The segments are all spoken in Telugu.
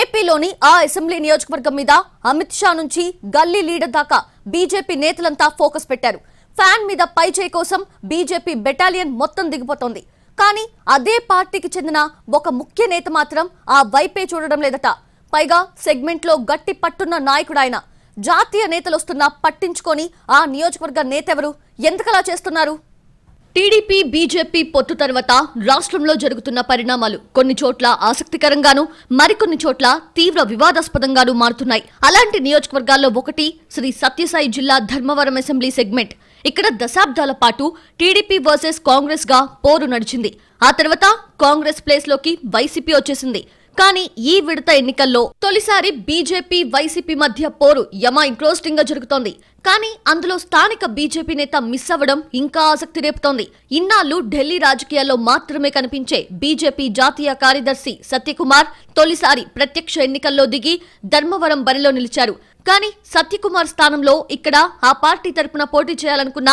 ఏపీలోని ఆ అసెంబ్లీ నియోజకవర్గం మీద అమిత్ షా నుంచి గల్లీ లీడర్ దాకా బీజేపీ నేతలంతా ఫోకస్ పెట్టారు ఫ్యాన్ మీద పై చేయి కోసం బీజేపీ బెటాలియన్ మొత్తం దిగిపోతోంది కానీ అదే పార్టీకి చెందిన ఒక ముఖ్య నేత మాత్రం ఆ వైపే చూడడం లేదట పైగా సెగ్మెంట్లో గట్టి పట్టున్న నాయకుడాయన జాతీయ నేతలు వస్తున్నా పట్టించుకొని ఆ నియోజకవర్గ నేతెవరు ఎందుకలా చేస్తున్నారు టీడీపీ బీజేపీ పొత్తు తర్వాత రాష్ట్రంలో జరుగుతున్న పరిణామాలు కొన్ని చోట్ల ఆసక్తికరంగాను మరికొన్ని చోట్ల తీవ్ర వివాదాస్పదంగాను మారుతున్నాయి అలాంటి నియోజకవర్గాల్లో ఒకటి శ్రీ సత్యసాయి జిల్లా ధర్మవరం అసెంబ్లీ సెగ్మెంట్ ఇక్కడ దశాబ్దాల పాటు టీడీపీ వర్సెస్ కాంగ్రెస్ గా పోరు నడిచింది ఆ తర్వాత కాంగ్రెస్ ప్లేస్ లోకి వైసీపీ వచ్చేసింది కానీ ఈ విడత ఎన్నికల్లో తొలిసారి బీజేపీ వైసీపీ మధ్య పోరు యమాయి ఇంక్రోస్టింగ్ గా జరుగుతోంది కానీ అందులో స్థానిక బీజేపీ నేత మిస్ అవ్వడం ఇంకా ఆసక్తి రేపుతోంది ఇన్నాళ్లు ఢిల్లీ రాజకీయాల్లో మాత్రమే కనిపించే బీజేపీ జాతీయ కార్యదర్శి సత్యకుమార్ తొలిసారి ప్రత్యక్ష ఎన్నికల్లో దిగి ధర్మవరం బరిలో నిలిచారు కానీ సత్యకుమార్ స్థానంలో ఇక్కడ ఆ పార్టీ తరపున పోటీ చేయాలనుకున్న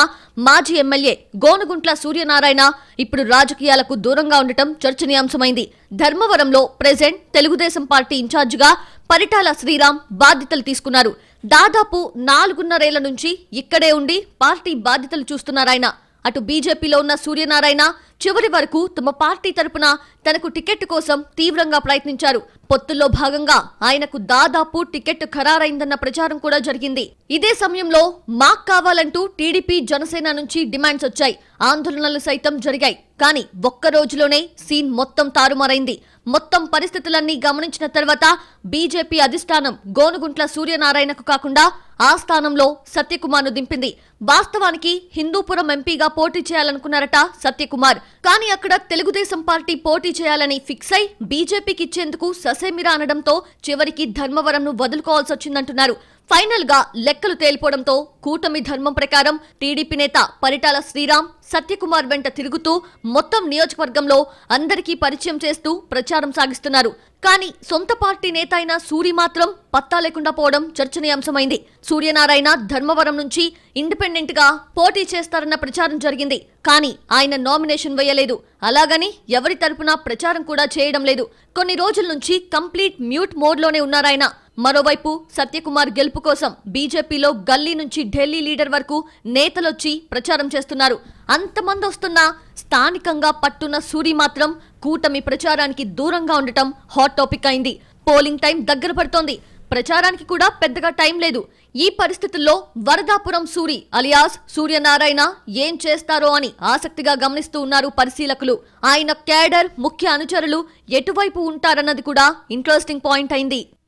మాజీ ఎమ్మెల్యే గోనుగుంట్ల సూర్యనారాయణ ఇప్పుడు రాజకీయాలకు దూరంగా ఉండటం చర్చనీయాంశమైంది ధర్మవరంలో ప్రెజెంట్ తెలుగుదేశం పార్టీ ఇన్ఛార్జిగా పరిటాల శ్రీరామ్ బాధ్యతలు తీసుకున్నారు దాదాపు నాలుగున్నరేళ్ల నుంచి ఇక్కడే ఉండి పార్టీ బాధ్యతలు చూస్తున్నారాయన అటు బీజేపీలో ఉన్న సూర్యనారాయణ చివరి వరకు తమ పార్టీ తరపున తనకు టికెట్ కోసం తీవ్రంగా ప్రయత్నించారు పొత్తుల్లో భాగంగా ఆయనకు దాదాపు టికెట్ ఖరారైందన్న ప్రచారం కూడా జరిగింది ఇదే సమయంలో మాక్ కావాలంటూ టీడీపీ జనసేన నుంచి డిమాండ్స్ వచ్చాయి ఆందోళనలు సైతం జరిగాయి కానీ ఒక్క రోజులోనే సీన్ మొత్తం తారుమారైంది మొత్తం పరిస్థితులన్నీ గమనించిన తర్వాత బీజేపీ అధిష్టానం గోనుగుంట్ల సూర్యనారాయణకు కాకుండా ఆ స్థానంలో సత్యకుమార్ను దింపింది వాస్తవానికి హిందూపురం ఎంపీగా పోటీ చేయాలనుకున్నారట సత్యకుమార్ కానీ అక్కడ తెలుగుదేశం పార్టీ పోటీ చేయాలని ఫిక్స్ అయి బీజేపీకి ఇచ్చేందుకు ససేమిరా అనడంతో చివరికి ధర్మవరంను వదులుకోవాల్సి వచ్చిందంటున్నారు ఫైనల్ గా లెక్కలు తేలిపోవడంతో కూటమి ధర్మం ప్రకారం టీడీపీ నేత పరిటాల శ్రీరామ్ సత్యకుమార్ వెంట తిరుగుతూ మొత్తం నియోజకవర్గంలో అందరికీ పరిచయం చేస్తూ ప్రచారం సాగిస్తున్నారు కానీ సొంత పార్టీ నేత అయిన సూరి మాత్రం పత్తా లేకుండా పోవడం చర్చనీయాంశమైంది సూర్యనారాయణ ధర్మవరం నుంచి ఇండిపెండెంట్ గా పోటీ చేస్తారన్న ప్రచారం జరిగింది కానీ ఆయన నామినేషన్ వేయలేదు అలాగని ఎవరి తరపున ప్రచారం కూడా చేయడం లేదు కొన్ని రోజుల నుంచి కంప్లీట్ మ్యూట్ మోడ్లోనే ఉన్నారాయన మరోవైపు సత్యకుమార్ గెలుపు కోసం బీజేపీలో గల్లీ నుంచి ఢిల్లీ లీడర్ వరకు నేతలొచ్చి ప్రచారం చేస్తున్నారు అంతమంది వస్తున్నా స్థానికంగా పట్టున్న సూరి మాత్రం కూటమి ప్రచారానికి దూరంగా ఉండటం హాట్ టాపిక్ అయింది పోలింగ్ టైం దగ్గర పడుతోంది ప్రచారానికి కూడా పెద్దగా టైం లేదు ఈ పరిస్థితుల్లో వరదాపురం సూరి అలియాస్ సూర్యనారాయణ ఏం చేస్తారో అని ఆసక్తిగా గమనిస్తూ ఉన్నారు పరిశీలకులు ఆయన క్యాడర్ ముఖ్య అనుచరులు ఎటువైపు ఉంటారన్నది కూడా ఇంట్రెస్టింగ్ పాయింట్ అయింది